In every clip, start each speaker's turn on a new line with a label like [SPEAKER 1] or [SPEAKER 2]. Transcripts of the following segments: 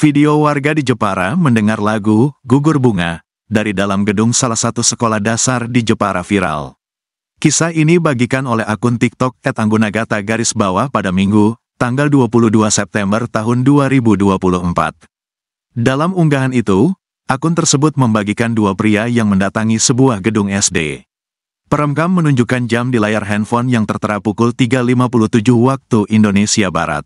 [SPEAKER 1] Video warga di Jepara mendengar lagu Gugur Bunga dari dalam gedung salah satu sekolah dasar di Jepara viral. Kisah ini bagikan oleh akun TikTok @anggunagata garis bawah pada Minggu, tanggal 22 September tahun 2024. Dalam unggahan itu, akun tersebut membagikan dua pria yang mendatangi sebuah gedung SD. Perekam menunjukkan jam di layar handphone yang tertera pukul 3.57 waktu Indonesia Barat.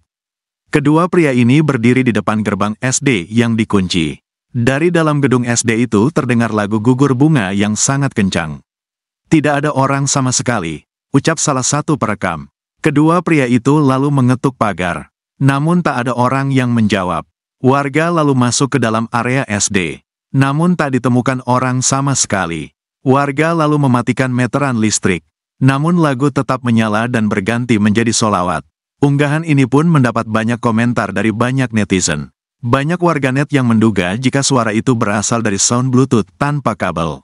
[SPEAKER 1] Kedua pria ini berdiri di depan gerbang SD yang dikunci. Dari dalam gedung SD itu terdengar lagu gugur bunga yang sangat kencang. Tidak ada orang sama sekali, ucap salah satu perekam. Kedua pria itu lalu mengetuk pagar. Namun tak ada orang yang menjawab. Warga lalu masuk ke dalam area SD. Namun tak ditemukan orang sama sekali. Warga lalu mematikan meteran listrik. Namun lagu tetap menyala dan berganti menjadi solawat. Unggahan ini pun mendapat banyak komentar dari banyak netizen. Banyak warganet yang menduga jika suara itu berasal dari sound Bluetooth tanpa kabel.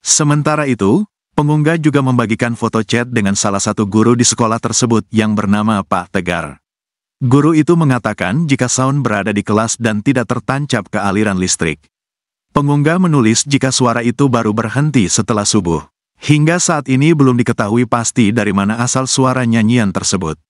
[SPEAKER 1] Sementara itu, pengunggah juga membagikan foto chat dengan salah satu guru di sekolah tersebut yang bernama Pak Tegar. Guru itu mengatakan jika sound berada di kelas dan tidak tertancap ke aliran listrik. Pengunggah menulis jika suara itu baru berhenti setelah subuh. Hingga saat ini belum diketahui pasti dari mana asal suara nyanyian tersebut.